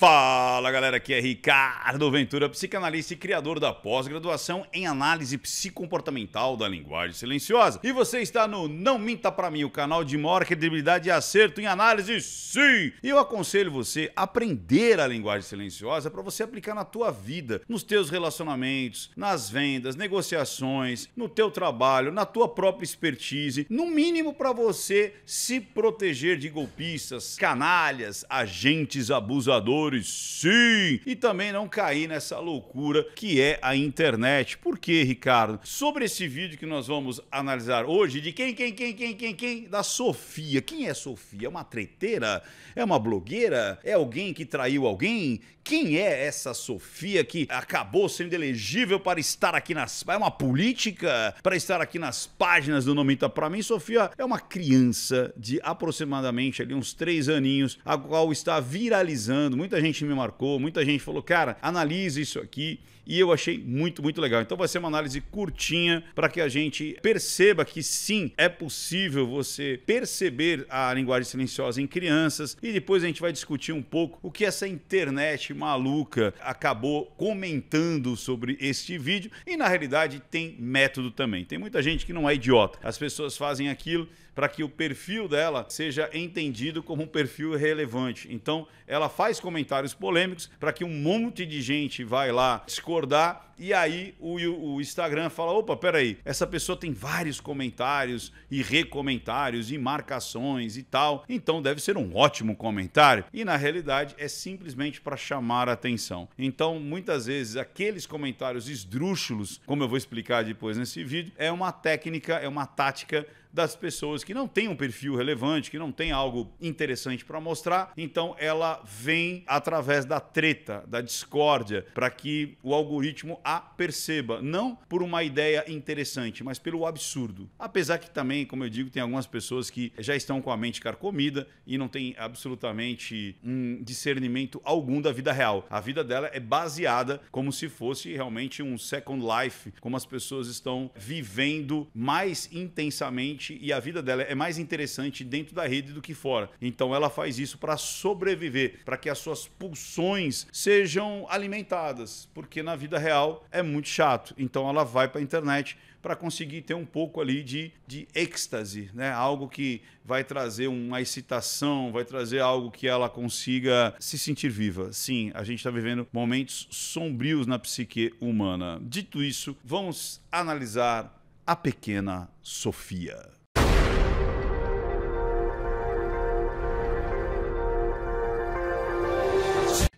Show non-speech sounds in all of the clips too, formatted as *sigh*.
Fala galera, aqui é Ricardo Ventura, psicanalista e criador da pós-graduação em análise psicomportamental da linguagem silenciosa. E você está no Não Minta Pra Mim, o canal de maior credibilidade e acerto em análise, sim! E eu aconselho você a aprender a linguagem silenciosa para você aplicar na tua vida, nos teus relacionamentos, nas vendas, negociações, no teu trabalho, na tua própria expertise, no mínimo para você se proteger de golpistas, canalhas, agentes abusadores sim, e também não cair nessa loucura que é a internet. Por quê, Ricardo? Sobre esse vídeo que nós vamos analisar hoje, de quem, quem, quem, quem, quem, quem? Da Sofia. Quem é Sofia? É uma treteira? É uma blogueira? É alguém que traiu alguém? Quem é essa Sofia que acabou sendo elegível para estar aqui nas. É uma política? Para estar aqui nas páginas do Nomita? Para mim, Sofia é uma criança de aproximadamente ali uns três aninhos, a qual está viralizando. Muita muita gente me marcou, muita gente falou, cara, analise isso aqui e eu achei muito, muito legal. Então vai ser uma análise curtinha para que a gente perceba que sim, é possível você perceber a linguagem silenciosa em crianças e depois a gente vai discutir um pouco o que essa internet maluca acabou comentando sobre este vídeo e na realidade tem método também. Tem muita gente que não é idiota. As pessoas fazem aquilo para que o perfil dela seja entendido como um perfil relevante. Então, ela faz comentários polêmicos para que um monte de gente vai lá discordar e aí o, o Instagram fala: opa, peraí, essa pessoa tem vários comentários e recomentários e marcações e tal, então deve ser um ótimo comentário. E na realidade é simplesmente para chamar a atenção. Então, muitas vezes, aqueles comentários esdrúxulos, como eu vou explicar depois nesse vídeo, é uma técnica, é uma tática das pessoas que não têm um perfil relevante, que não tem algo interessante para mostrar. Então ela vem através da treta, da discórdia, para que o algoritmo a perceba, não por uma ideia interessante, mas pelo absurdo. Apesar que também, como eu digo, tem algumas pessoas que já estão com a mente carcomida e não tem absolutamente um discernimento algum da vida real. A vida dela é baseada como se fosse realmente um second life, como as pessoas estão vivendo mais intensamente e a vida dela é mais interessante dentro da rede do que fora. Então ela faz isso para sobreviver, para que as suas pulsões sejam alimentadas, porque na vida real é muito chato. Então ela vai para a internet para conseguir ter um pouco ali de, de êxtase, né? Algo que vai trazer uma excitação, vai trazer algo que ela consiga se sentir viva. Sim, a gente está vivendo momentos sombrios na psique humana. Dito isso, vamos analisar a pequena Sofia.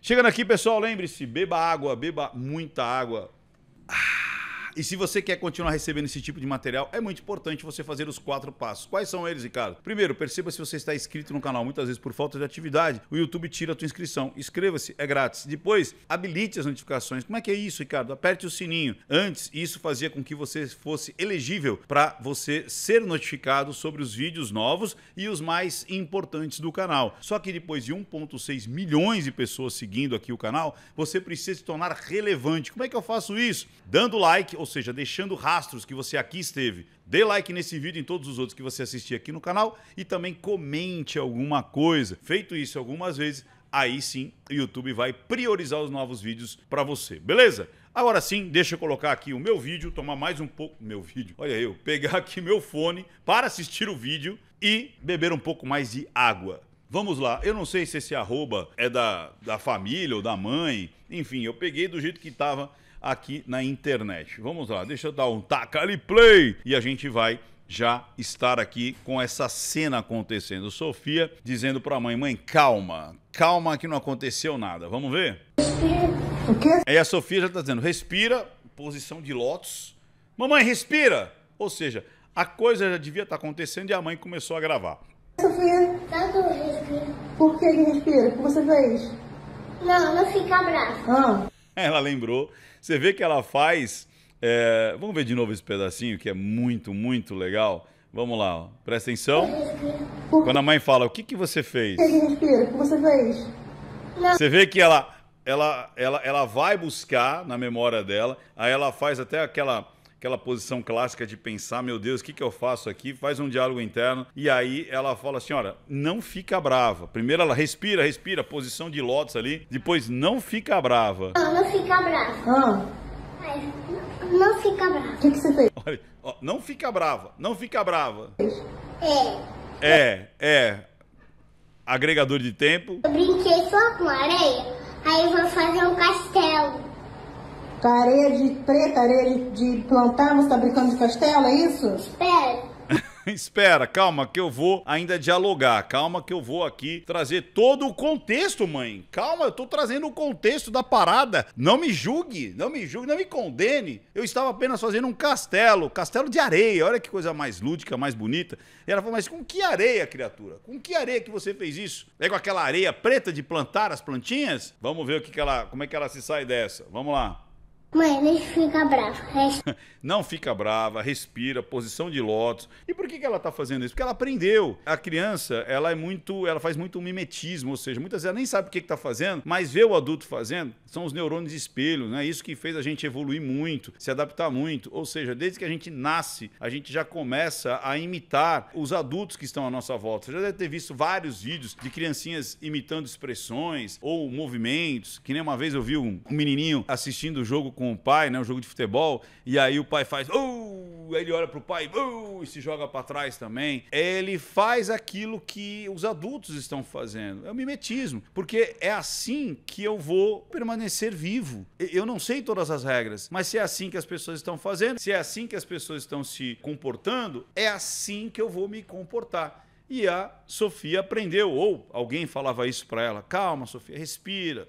Chegando aqui, pessoal, lembre-se: beba água, beba muita água. E se você quer continuar recebendo esse tipo de material, é muito importante você fazer os quatro passos. Quais são eles, Ricardo? Primeiro, perceba se você está inscrito no canal. Muitas vezes, por falta de atividade, o YouTube tira a tua inscrição. Inscreva-se, é grátis. Depois, habilite as notificações. Como é que é isso, Ricardo? Aperte o sininho. Antes, isso fazia com que você fosse elegível para você ser notificado sobre os vídeos novos e os mais importantes do canal. Só que depois de 1,6 milhões de pessoas seguindo aqui o canal, você precisa se tornar relevante. Como é que eu faço isso? Dando like ou seja, deixando rastros que você aqui esteve. Dê like nesse vídeo e em todos os outros que você assistir aqui no canal e também comente alguma coisa. Feito isso algumas vezes, aí sim o YouTube vai priorizar os novos vídeos para você, beleza? Agora sim, deixa eu colocar aqui o meu vídeo, tomar mais um pouco meu vídeo. Olha eu, pegar aqui meu fone para assistir o vídeo e beber um pouco mais de água. Vamos lá, eu não sei se esse arroba é da, da família ou da mãe, enfim, eu peguei do jeito que estava aqui na internet. Vamos lá, deixa eu dar um taca ali play e a gente vai já estar aqui com essa cena acontecendo. Sofia dizendo para a mãe: "Mãe, calma, calma que não aconteceu nada. Vamos ver?" O quê? Aí a Sofia já está dizendo: "Respira, posição de lótus. Mamãe, respira." Ou seja, a coisa já devia estar tá acontecendo e a mãe começou a gravar. Sofia, tá respira. Por que ele respira? O que você fez? Não, não fica bravo. Ah. Ela lembrou você vê que ela faz. É... Vamos ver de novo esse pedacinho que é muito, muito legal. Vamos lá, ó. presta atenção. Quando a mãe fala, o que, que você fez? O que você fez? Você vê que ela, ela, ela, ela vai buscar na memória dela, aí ela faz até aquela aquela posição clássica de pensar, meu Deus, o que, que eu faço aqui? Faz um diálogo interno. E aí ela fala assim: olha, não fica brava. Primeiro ela respira, respira, posição de lótus ali. Depois, não fica brava. Não, não fica brava. Ah. Não, fica brava. O que, que você fez? Olha, ó, não fica brava, não fica brava. É. É, é. Agregador de tempo. Eu brinquei só com areia, aí eu vou fazer um castelo. Com areia de preta, areia de, de plantar, você tá brincando de castelo, é isso? Espera. *laughs* Espera, calma que eu vou ainda dialogar. Calma que eu vou aqui trazer todo o contexto, mãe. Calma, eu tô trazendo o contexto da parada. Não me julgue, não me julgue, não me condene. Eu estava apenas fazendo um castelo, castelo de areia. Olha que coisa mais lúdica, mais bonita. E ela falou: "Mas com que areia, criatura? Com que areia que você fez isso? É com aquela areia preta de plantar as plantinhas? Vamos ver o que, que ela, como é que ela se sai dessa. Vamos lá. Mãe, nem fica brava. *laughs* não fica brava, respira, posição de lótus. E por que, que ela está fazendo isso? Porque ela aprendeu. A criança, ela é muito, ela faz muito mimetismo, ou seja, muitas vezes ela nem sabe o que está fazendo, mas vê o adulto fazendo, são os neurônios espelhos, né? Isso que fez a gente evoluir muito, se adaptar muito. Ou seja, desde que a gente nasce, a gente já começa a imitar os adultos que estão à nossa volta. Você já deve ter visto vários vídeos de criancinhas imitando expressões ou movimentos, que nem uma vez eu vi um menininho assistindo o jogo com com o pai, né? Um jogo de futebol. E aí o pai faz. Aí ele olha pro pai e se joga para trás também. Ele faz aquilo que os adultos estão fazendo. É o mimetismo. Porque é assim que eu vou permanecer vivo. Eu não sei todas as regras, mas se é assim que as pessoas estão fazendo, se é assim que as pessoas estão se comportando, é assim que eu vou me comportar. E a Sofia aprendeu, ou alguém falava isso para ela: calma, Sofia, respira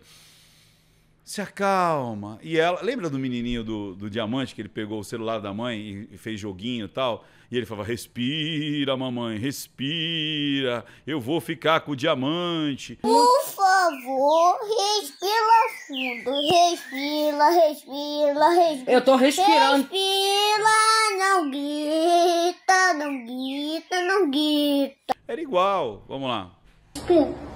se acalma. E ela. Lembra do menininho do, do diamante que ele pegou o celular da mãe e, fez joguinho e tal? E ele falava: respira, mamãe, respira. Eu vou ficar com o diamante. Por favor, respira fundo. Respira, respira, respira. Eu tô respirando. Respira, não grita, não grita, não grita. Era igual. Vamos lá. Respira.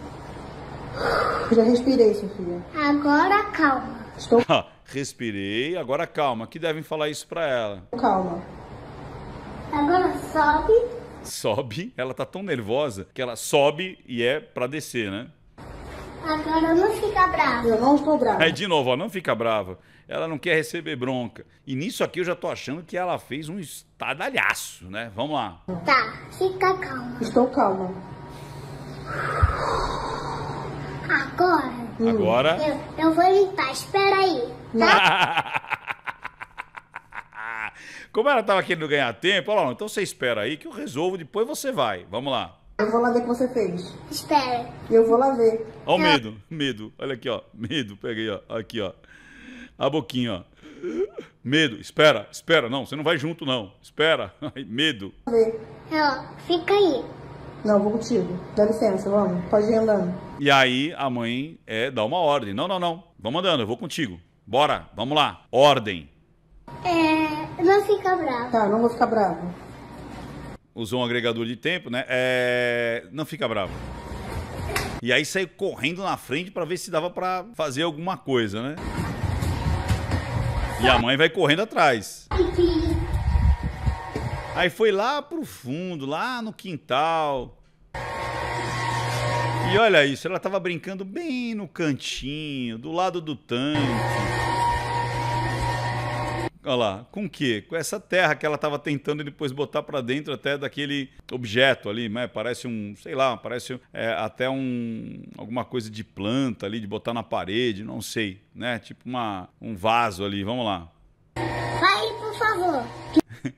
Já respirei, Sofia. Agora calma. Estou. Respirei, agora calma. Que devem falar isso pra ela. Calma. Agora sobe. Sobe? Ela tá tão nervosa que ela sobe e é pra descer, né? Agora não fica brava. Eu não estou brava. Aí de novo, ó, não fica brava. Ela não quer receber bronca. E nisso aqui eu já tô achando que ela fez um estadalhaço, né? Vamos lá. Tá, fica calma. Estou calma. Agora. Agora? Eu, eu vou limpar, espera aí. Tá? *laughs* Como ela tava querendo ganhar tempo, olha lá, então você espera aí que eu resolvo, depois você vai. Vamos lá. Eu vou lá ver o que você fez. Espera. Eu vou lá ver. Olha o medo, medo. Olha aqui, ó. Medo, pega aí, ó. Aqui, ó. A boquinha, ó. Medo, espera, espera, não, você não vai junto, não. Espera, *laughs* medo. Eu, fica aí. Não, vou contigo. Dá licença, vamos. Pode ir andando. E aí a mãe é, dá uma ordem. Não, não, não. Vamos andando, eu vou contigo. Bora, vamos lá. Ordem. É, não fica bravo. Tá, não vou ficar bravo. Usou um agregador de tempo, né? É, não fica bravo. E aí saiu correndo na frente para ver se dava para fazer alguma coisa, né? E a mãe vai correndo atrás. Aí foi lá pro fundo, lá no quintal. E olha isso, ela estava brincando bem no cantinho, do lado do tanque. Olha lá, com o quê? Com essa terra que ela estava tentando depois botar para dentro até daquele objeto ali, né? Parece um, sei lá, parece é, até um alguma coisa de planta ali, de botar na parede, não sei, né? Tipo uma, um vaso ali, vamos lá. Vai, por favor. *laughs*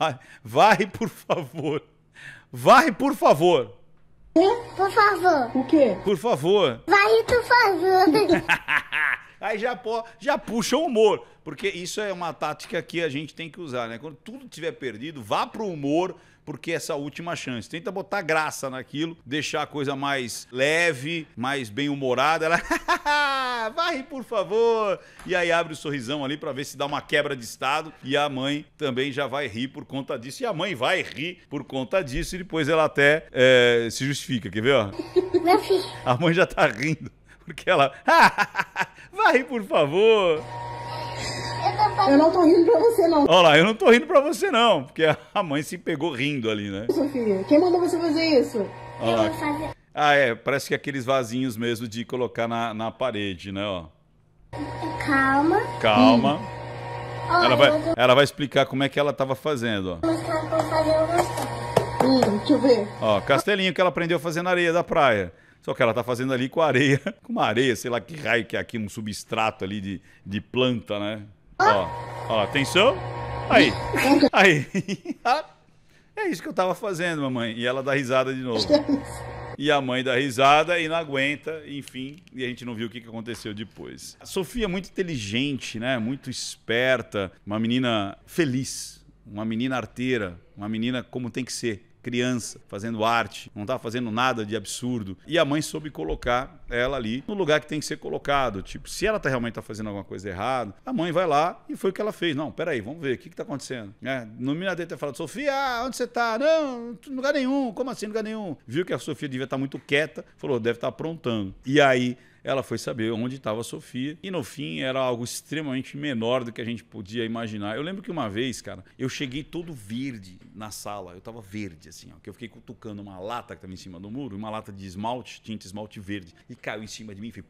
vai, vai, por favor. Vai, por favor. Por favor. O quê? Por favor. Vai, por favor. *laughs* Aí já, pô, já puxa o humor, porque isso é uma tática que a gente tem que usar, né? Quando tudo tiver perdido, vá pro humor, porque essa é última chance. Tenta botar graça naquilo, deixar a coisa mais leve, mais bem humorada. Ela... Né? *laughs* Vai varre por favor. E aí abre o sorrisão ali para ver se dá uma quebra de estado. E a mãe também já vai rir por conta disso. E a mãe vai rir por conta disso e depois ela até é, se justifica. Quer ver? Ó? Meu filho. A mãe já tá rindo porque ela. *laughs* varre por favor. Eu não tô rindo pra você, não. Olha lá, eu não tô rindo pra você, não. Porque a mãe se pegou rindo ali, né? Sofia, quem mandou você fazer isso? Olha eu lá. vou fazer. Ah, é, parece que é aqueles vasinhos mesmo de colocar na, na parede, né, ó. Calma. Calma. Hum. Ela, Olha, vai, vou... ela vai explicar como é que ela estava fazendo, ó. Mostrar hum, deixa eu ver. Ó, castelinho que ela aprendeu a fazer na areia da praia. Só que ela tá fazendo ali com areia, *laughs* com uma areia, sei lá que raio que é aqui, um substrato ali de, de planta, né? Ó, ó, atenção. Aí, *laughs* aí. *laughs* é isso que eu tava fazendo, mamãe. E ela dá risada de novo. É *laughs* E a mãe dá risada e não aguenta, enfim, e a gente não viu o que aconteceu depois. A Sofia é muito inteligente, né? Muito esperta, uma menina feliz, uma menina arteira, uma menina como tem que ser criança, fazendo arte, não estava fazendo nada de absurdo. E a mãe soube colocar ela ali no lugar que tem que ser colocado. Tipo, se ela tá, realmente está fazendo alguma coisa errada, a mãe vai lá e foi o que ela fez. Não, peraí, vamos ver, o que está acontecendo? É, no mínimo ter falado, Sofia, onde você está? Não, lugar nenhum, como assim, lugar nenhum? Viu que a Sofia devia estar tá muito quieta, falou, deve estar tá aprontando. E aí ela foi saber onde estava a Sofia e no fim era algo extremamente menor do que a gente podia imaginar. Eu lembro que uma vez, cara, eu cheguei todo verde na sala, eu tava verde assim, ó, que eu fiquei cutucando uma lata que tava em cima do muro, uma lata de esmalte, tinta esmalte verde, e caiu em cima de mim, fez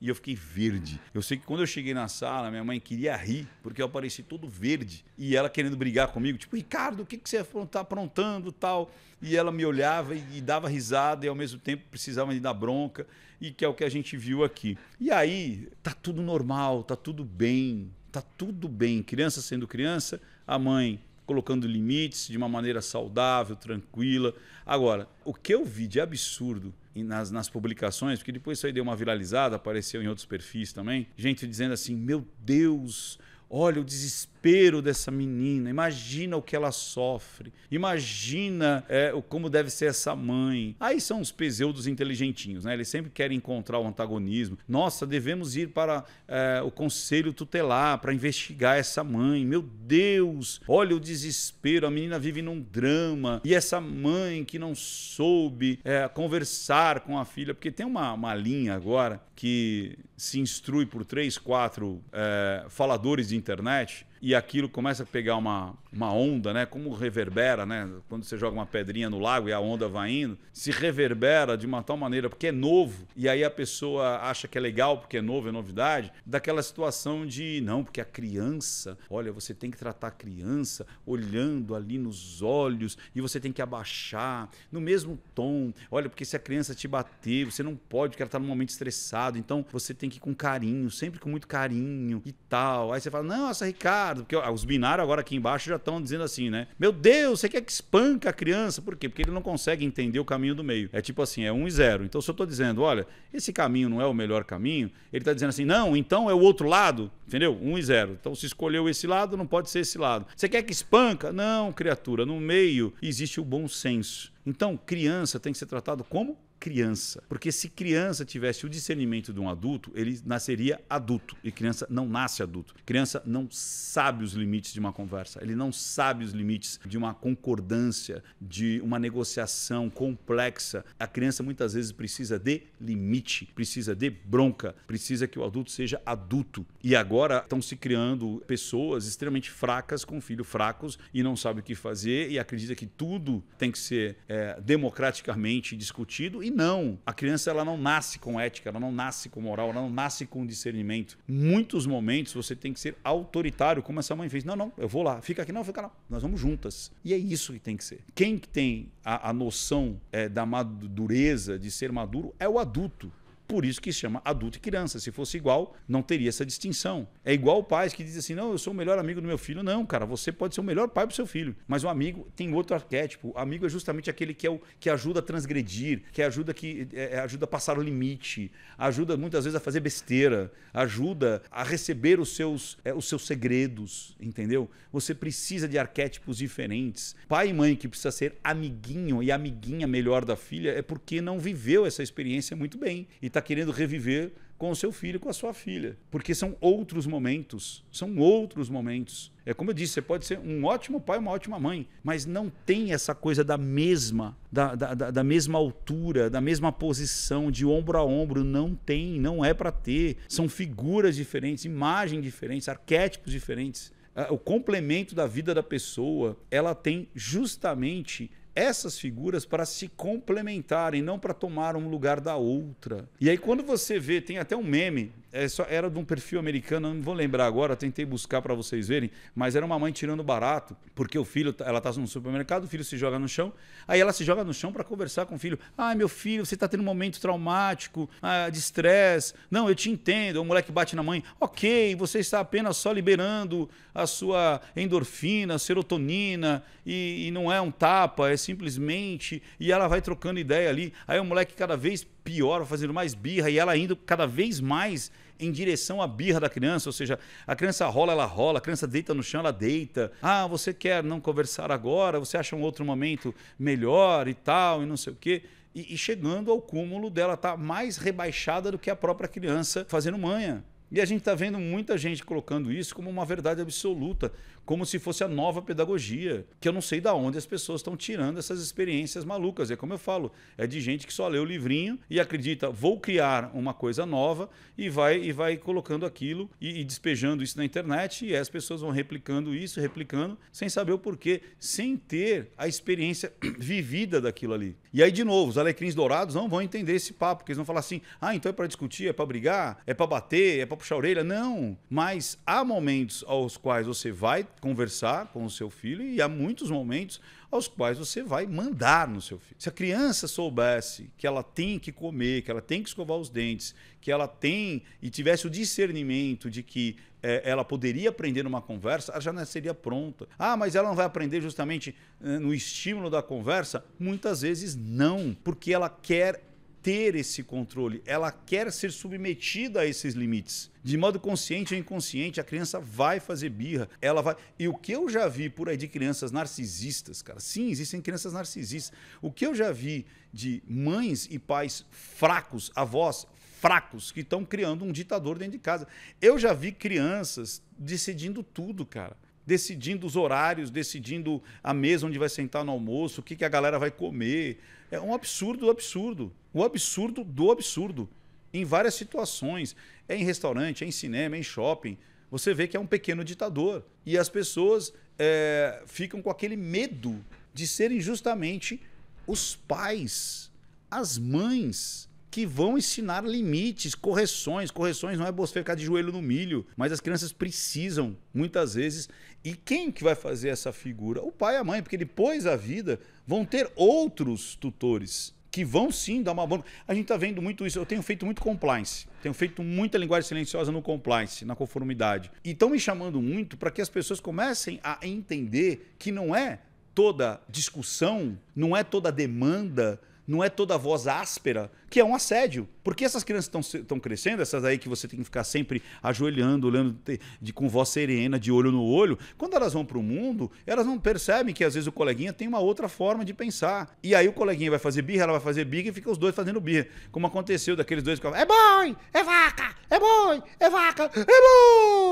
e eu fiquei verde. Eu sei que quando eu cheguei na sala, minha mãe queria rir, porque eu apareci todo verde. E ela querendo brigar comigo, tipo, Ricardo, o que, que você tá aprontando tal? e ela me olhava e, e dava risada e ao mesmo tempo precisava me dar bronca, e que é o que a gente viu aqui. E aí, tá tudo normal, tá tudo bem, tá tudo bem. Criança sendo criança, a mãe colocando limites de uma maneira saudável, tranquila. Agora, o que eu vi de absurdo nas, nas, publicações, porque depois isso aí deu uma viralizada, apareceu em outros perfis também, gente dizendo assim: meu Deus, olha o desespero desespero dessa menina. Imagina o que ela sofre. Imagina é, como deve ser essa mãe. Aí são os pseudos inteligentinhos, né? Eles sempre querem encontrar o antagonismo. Nossa, devemos ir para é, o conselho tutelar para investigar essa mãe. Meu Deus, olha o desespero. A menina vive num drama. E essa mãe que não soube é, conversar com a filha, porque tem uma, uma linha agora que se instrui por três, quatro é, faladores de internet e aquilo começa a pegar uma, uma onda, né? Como reverbera, né? Quando você joga uma pedrinha no lago e a onda vai indo, se reverbera de uma tal maneira, porque é novo, e aí a pessoa acha que é legal porque é novo, é novidade, daquela situação de não, porque a criança, olha, você tem que tratar a criança olhando ali nos olhos e você tem que abaixar no mesmo tom. Olha, porque se a criança te bater, você não pode, porque ela está num momento estressado, então você tem que ir com carinho, sempre com muito carinho e tal. Aí você fala: "Não, essa Ricardo porque os binários agora aqui embaixo já estão dizendo assim, né? Meu Deus, você quer que espanca a criança? Por quê? Porque ele não consegue entender o caminho do meio. É tipo assim, é um e zero. Então, se eu estou dizendo, olha, esse caminho não é o melhor caminho, ele está dizendo assim, não, então é o outro lado, entendeu? Um e zero. Então, se escolheu esse lado, não pode ser esse lado. Você quer que espanca? Não, criatura, no meio existe o bom senso. Então, criança tem que ser tratado como criança. Porque se criança tivesse o discernimento de um adulto, ele nasceria adulto. E criança não nasce adulto. Criança não sabe os limites de uma conversa. Ele não sabe os limites de uma concordância, de uma negociação complexa. A criança muitas vezes precisa de limite, precisa de bronca, precisa que o adulto seja adulto. E agora estão se criando pessoas extremamente fracas com filhos fracos e não sabem o que fazer e acredita que tudo tem que ser é, democraticamente discutido e não. A criança ela não nasce com ética, ela não nasce com moral, ela não nasce com discernimento. Muitos momentos você tem que ser autoritário, como essa mãe fez. Não, não, eu vou lá, fica aqui, não, fica lá. Nós vamos juntas. E é isso que tem que ser. Quem tem a, a noção é, da madureza, de ser maduro, é o adulto. Por isso que se chama adulto e criança. Se fosse igual, não teria essa distinção. É igual pais que dizem assim: não, eu sou o melhor amigo do meu filho. Não, cara, você pode ser o melhor pai pro seu filho. Mas o amigo tem outro arquétipo. O amigo é justamente aquele que, é o, que ajuda a transgredir, que ajuda, que, é, é, ajuda a passar o limite, ajuda muitas vezes a fazer besteira, ajuda a receber os seus, é, os seus segredos, entendeu? Você precisa de arquétipos diferentes. Pai e mãe que precisa ser amiguinho e amiguinha melhor da filha é porque não viveu essa experiência muito bem e está está querendo reviver com o seu filho, com a sua filha. Porque são outros momentos, são outros momentos. É como eu disse, você pode ser um ótimo pai, uma ótima mãe, mas não tem essa coisa da mesma, da, da, da mesma altura, da mesma posição, de ombro a ombro. Não tem, não é para ter. São figuras diferentes, imagens diferentes, arquétipos diferentes ah, o complemento da vida da pessoa, ela tem justamente essas figuras para se complementarem, não para tomar um lugar da outra. E aí, quando você vê, tem até um meme é só, era de um perfil americano, não vou lembrar agora, tentei buscar para vocês verem, mas era uma mãe tirando barato, porque o filho, tá, ela tá no supermercado, o filho se joga no chão, aí ela se joga no chão para conversar com o filho. Ah, meu filho, você está tendo um momento traumático, ah, de estresse. Não, eu te entendo. O moleque bate na mãe. Ok, você está apenas só liberando a sua endorfina, serotonina, e, e não é um tapa, é simplesmente. E ela vai trocando ideia ali. Aí o moleque cada vez pior, fazendo mais birra e ela indo cada vez mais em direção à birra da criança, ou seja, a criança rola, ela rola, a criança deita no chão, ela deita. Ah, você quer não conversar agora, você acha um outro momento melhor e tal, e não sei o quê. E, e chegando ao cúmulo dela estar tá mais rebaixada do que a própria criança fazendo manha. E a gente está vendo muita gente colocando isso como uma verdade absoluta, como se fosse a nova pedagogia, que eu não sei da onde as pessoas estão tirando essas experiências malucas. É como eu falo, é de gente que só lê o livrinho e acredita, vou criar uma coisa nova e vai e vai colocando aquilo e, e despejando isso na internet e as pessoas vão replicando isso, replicando, sem saber o porquê, sem ter a experiência *clears throat* vivida daquilo ali. E aí de novo, os alecrins dourados não vão entender esse papo, porque eles vão falar assim: "Ah, então é para discutir, é para brigar, é para bater, é para puxar a orelha". Não, mas há momentos aos quais você vai conversar com o seu filho e há muitos momentos aos quais você vai mandar no seu filho. Se a criança soubesse que ela tem que comer, que ela tem que escovar os dentes, que ela tem e tivesse o discernimento de que é, ela poderia aprender numa conversa, ela já seria pronta. Ah, mas ela não vai aprender justamente eh, no estímulo da conversa? Muitas vezes não, porque ela quer ter esse controle, ela quer ser submetida a esses limites. De modo consciente ou inconsciente, a criança vai fazer birra, ela vai. E o que eu já vi por aí de crianças narcisistas, cara, sim, existem crianças narcisistas. O que eu já vi de mães e pais fracos, avós fracos, que estão criando um ditador dentro de casa. Eu já vi crianças decidindo tudo, cara decidindo os horários, decidindo a mesa onde vai sentar no almoço, o que, que a galera vai comer. É um absurdo do absurdo. O absurdo do absurdo. Em várias situações. É em restaurante, é em cinema, é em shopping. Você vê que é um pequeno ditador. E as pessoas é, ficam com aquele medo de serem justamente os pais, as mães que vão ensinar limites, correções. Correções não é você ficar de joelho no milho, mas as crianças precisam, muitas vezes, e quem que vai fazer essa figura? O pai e a mãe, porque depois da vida vão ter outros tutores que vão sim dar uma boa. A gente está vendo muito isso. Eu tenho feito muito compliance, tenho feito muita linguagem silenciosa no compliance, na conformidade. E estão me chamando muito para que as pessoas comecem a entender que não é toda discussão, não é toda demanda, não é toda voz áspera que é um assédio. Porque essas crianças estão crescendo, essas aí que você tem que ficar sempre ajoelhando, olhando de, de com voz serena, de olho no olho, quando elas vão para o mundo, elas não percebem que às vezes o coleguinha tem uma outra forma de pensar. E aí o coleguinha vai fazer birra, ela vai fazer birra e fica os dois fazendo birra. Como aconteceu daqueles dois que falam, é boi, é vaca, é boi, é vaca, é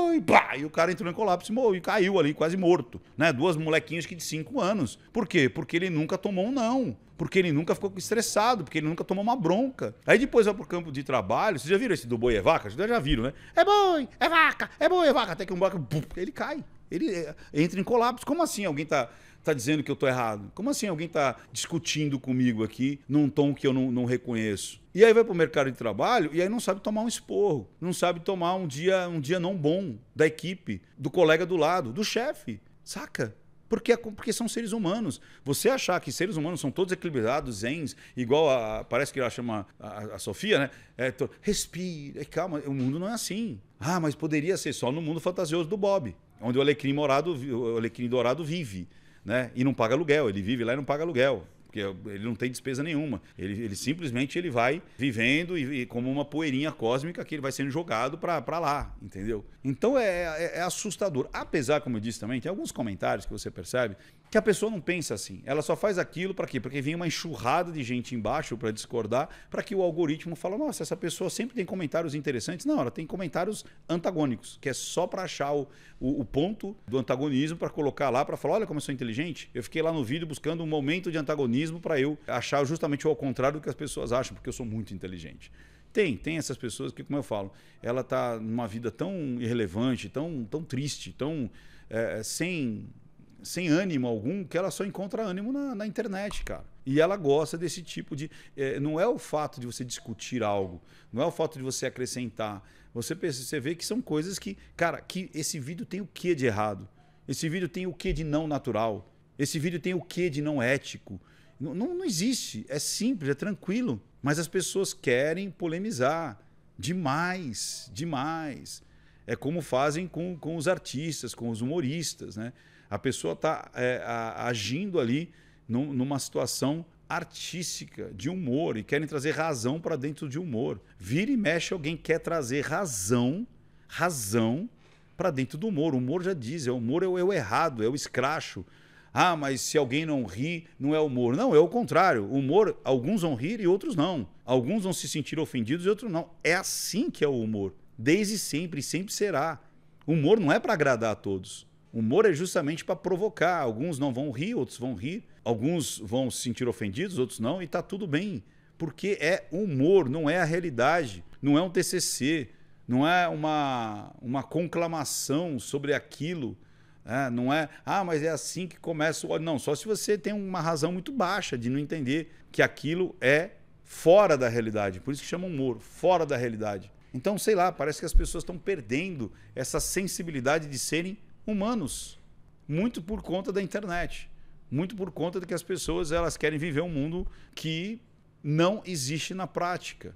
boi. Pá, e o cara entrou em colapso e caiu ali, quase morto. Né? Duas molequinhas que de cinco anos. Por quê? Porque ele nunca tomou um não. Porque ele nunca ficou estressado, porque ele nunca tomou uma bronca. Aí depois eu o campo de trabalho. Vocês já viram esse do boi é vaca? Vocês já viram, né? É boi, é vaca, é boi, é vaca. Até que um vaca, ele cai. Ele é, entra em colapso. Como assim alguém tá, tá dizendo que eu tô errado? Como assim alguém tá discutindo comigo aqui num tom que eu não, não reconheço? E aí vai pro mercado de trabalho e aí não sabe tomar um esporro, não sabe tomar um dia, um dia não bom da equipe, do colega do lado, do chefe. Saca? Porque, é porque são seres humanos. Você achar que seres humanos são todos equilibrados, zens, igual a. Parece que ela chama a, a Sofia, né? É, tô, respira, é, calma, o mundo não é assim. Ah, mas poderia ser só no mundo fantasioso do Bob, onde o alecrim, morado, o alecrim dourado vive, né? E não paga aluguel, ele vive lá e não paga aluguel porque ele não tem despesa nenhuma. Ele, ele simplesmente ele vai vivendo e, e como uma poeirinha cósmica que ele vai sendo jogado para lá, entendeu? Então é, é, é assustador. Apesar, como eu disse também, tem alguns comentários que você percebe que a pessoa não pensa assim. Ela só faz aquilo para quê? Porque vem uma enxurrada de gente embaixo para discordar, para que o algoritmo fala: nossa, essa pessoa sempre tem comentários interessantes. Não, ela tem comentários antagônicos, que é só para achar o, o, o, ponto do antagonismo para colocar lá, para falar: olha como eu sou inteligente. Eu fiquei lá no vídeo buscando um momento de antagonismo para eu achar justamente o contrário do que as pessoas acham, porque eu sou muito inteligente. Tem, tem essas pessoas que, como eu falo, ela está numa vida tão irrelevante, tão, tão triste, tão é, sem sem ânimo algum, que ela só encontra ânimo na, na internet, cara. E ela gosta desse tipo de. É, não é o fato de você discutir algo, não é o fato de você acrescentar. Você, pensa, você vê que são coisas que. Cara, que esse vídeo tem o que de errado? Esse vídeo tem o que de não natural? Esse vídeo tem o que de não ético? Não, não, não existe. É simples, é tranquilo. Mas as pessoas querem polemizar. Demais, demais. É como fazem com, com os artistas, com os humoristas, né? A pessoa está é, agindo ali num, numa situação artística, de humor, e querem trazer razão para dentro de humor. Vira e mexe, alguém quer trazer razão, razão para dentro do humor. O humor já diz, é o humor é o, é o errado, é o escracho. Ah, mas se alguém não ri, não é humor. Não, é o contrário. O humor, alguns vão rir e outros não. Alguns vão se sentir ofendidos e outros não. É assim que é o humor. Desde sempre, sempre será. O humor não é para agradar a todos. Humor é justamente para provocar. Alguns não vão rir, outros vão rir, alguns vão se sentir ofendidos, outros não, e está tudo bem. Porque é humor, não é a realidade, não é um TCC, não é uma, uma conclamação sobre aquilo. É, não é, ah, mas é assim que começa o. Não, só se você tem uma razão muito baixa de não entender que aquilo é fora da realidade. Por isso que chama humor, fora da realidade. Então, sei lá, parece que as pessoas estão perdendo essa sensibilidade de serem humanos, muito por conta da internet, muito por conta de que as pessoas elas querem viver um mundo que não existe na prática.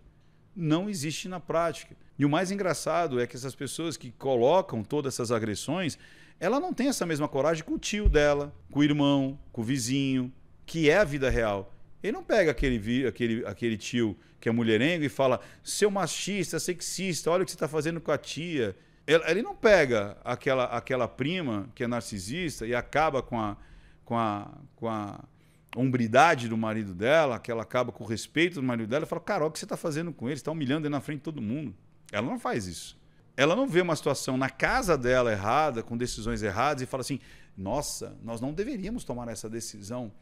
Não existe na prática. E o mais engraçado é que essas pessoas que colocam todas essas agressões, ela não tem essa mesma coragem com o tio dela, com o irmão, com o vizinho, que é a vida real. Ele não pega aquele, aquele, aquele tio que é mulherengo e fala: seu machista, sexista, olha o que você está fazendo com a tia. Ele não pega aquela, aquela prima que é narcisista e acaba com a, com, a, com a hombridade do marido dela, que ela acaba com o respeito do marido dela e fala: Cara, o que você está fazendo com ele? Você está humilhando ele na frente de todo mundo. Ela não faz isso. Ela não vê uma situação na casa dela errada, com decisões erradas e fala assim: Nossa, nós não deveríamos tomar essa decisão.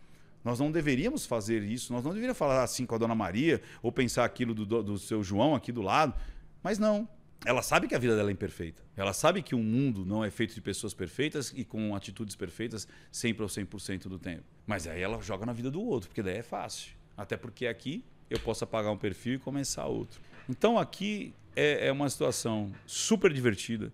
Nós não deveríamos fazer isso, nós não deveríamos falar assim com a dona Maria ou pensar aquilo do, do seu João aqui do lado. Mas não, ela sabe que a vida dela é imperfeita. Ela sabe que o mundo não é feito de pessoas perfeitas e com atitudes perfeitas sempre ou 100% do tempo. Mas aí ela joga na vida do outro, porque daí é fácil. Até porque aqui eu posso apagar um perfil e começar outro. Então aqui é, é uma situação super divertida.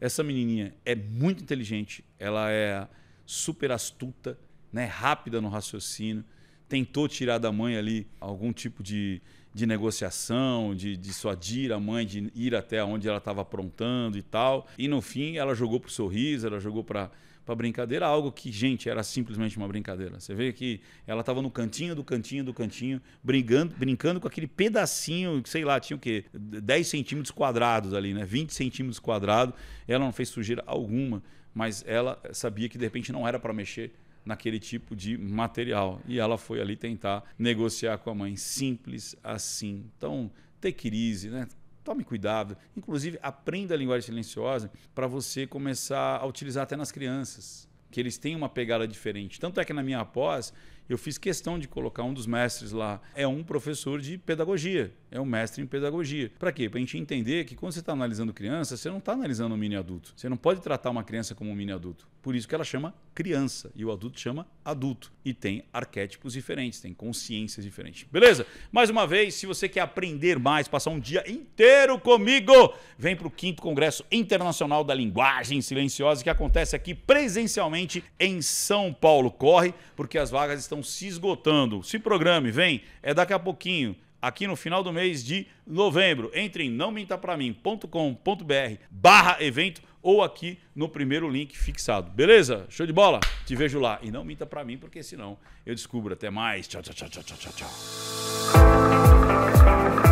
Essa menininha é muito inteligente, ela é super astuta, né? rápida no raciocínio. Tentou tirar da mãe ali algum tipo de de negociação, de, dissuadir a mãe, de ir até onde ela estava aprontando e tal. E no fim, ela jogou pro sorriso, ela jogou para a brincadeira, algo que, gente, era simplesmente uma brincadeira. Você vê que ela estava no cantinho do cantinho do cantinho, brincando, brincando com aquele pedacinho, sei lá, tinha o quê? 10 centímetros quadrados ali, né? 20 centímetros quadrados. Ela não fez sujeira alguma, mas ela sabia que de repente não era para mexer naquele tipo de material. E ela foi ali tentar negociar com a mãe. Simples assim. Então, take it né? tome cuidado. Inclusive, aprenda a linguagem silenciosa para você começar a utilizar até nas crianças, que eles têm uma pegada diferente. Tanto é que na minha pós, eu fiz questão de colocar um dos mestres lá, é um professor de pedagogia é um mestre em pedagogia. Para quê? Para a gente entender que quando você está analisando criança, você não está analisando um mini adulto. Você não pode tratar uma criança como um mini adulto. Por isso que ela chama criança e o adulto chama adulto. E tem arquétipos diferentes, tem consciências diferentes. Beleza? Mais uma vez, se você quer aprender mais, passar um dia inteiro comigo, vem para o 5 Congresso Internacional da Linguagem Silenciosa que acontece aqui presencialmente em São Paulo. Corre, porque as vagas estão se esgotando. Se programe, vem. É daqui a pouquinho aqui no final do mês de novembro. Entre em nãomintapramim.com.br barra evento ou aqui no primeiro link fixado. Beleza? Show de bola? Te vejo lá. E não minta pra mim, porque senão eu descubro. Até mais. Tchau, tchau, tchau, tchau, tchau, tchau.